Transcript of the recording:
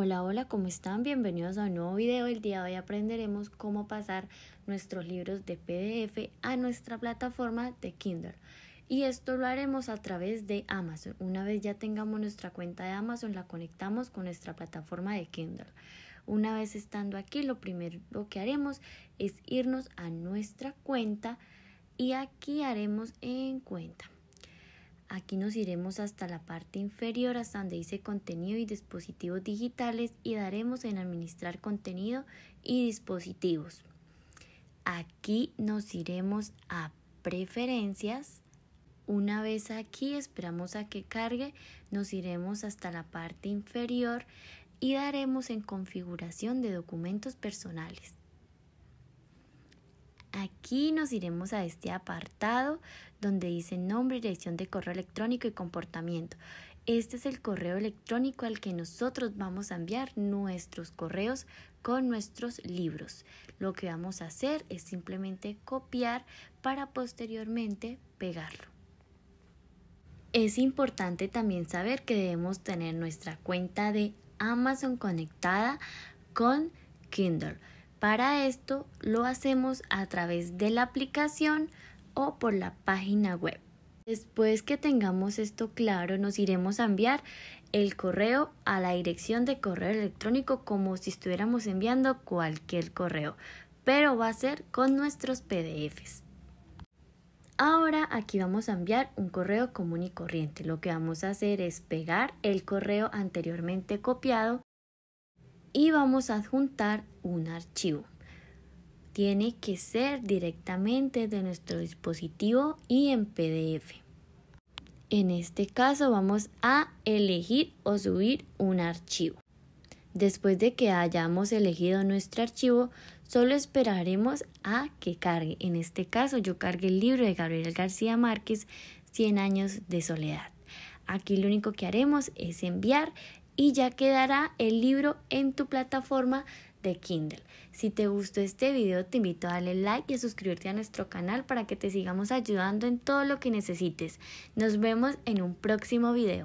Hola, hola, ¿cómo están? Bienvenidos a un nuevo video. El día de hoy aprenderemos cómo pasar nuestros libros de PDF a nuestra plataforma de Kindle. Y esto lo haremos a través de Amazon. Una vez ya tengamos nuestra cuenta de Amazon, la conectamos con nuestra plataforma de Kindle. Una vez estando aquí, lo primero que haremos es irnos a nuestra cuenta y aquí haremos en cuenta. Aquí nos iremos hasta la parte inferior hasta donde dice contenido y dispositivos digitales y daremos en administrar contenido y dispositivos. Aquí nos iremos a preferencias. Una vez aquí esperamos a que cargue, nos iremos hasta la parte inferior y daremos en configuración de documentos personales. Aquí nos iremos a este apartado donde dice nombre, dirección de correo electrónico y comportamiento. Este es el correo electrónico al que nosotros vamos a enviar nuestros correos con nuestros libros. Lo que vamos a hacer es simplemente copiar para posteriormente pegarlo. Es importante también saber que debemos tener nuestra cuenta de Amazon conectada con Kindle. Para esto lo hacemos a través de la aplicación o por la página web. Después que tengamos esto claro, nos iremos a enviar el correo a la dirección de correo electrónico como si estuviéramos enviando cualquier correo, pero va a ser con nuestros PDFs. Ahora aquí vamos a enviar un correo común y corriente. Lo que vamos a hacer es pegar el correo anteriormente copiado y vamos a adjuntar un archivo. Tiene que ser directamente de nuestro dispositivo y en PDF. En este caso vamos a elegir o subir un archivo. Después de que hayamos elegido nuestro archivo, solo esperaremos a que cargue. En este caso yo cargué el libro de Gabriel García Márquez, 100 años de soledad. Aquí lo único que haremos es enviar y ya quedará el libro en tu plataforma de Kindle. Si te gustó este video, te invito a darle like y a suscribirte a nuestro canal para que te sigamos ayudando en todo lo que necesites. Nos vemos en un próximo video.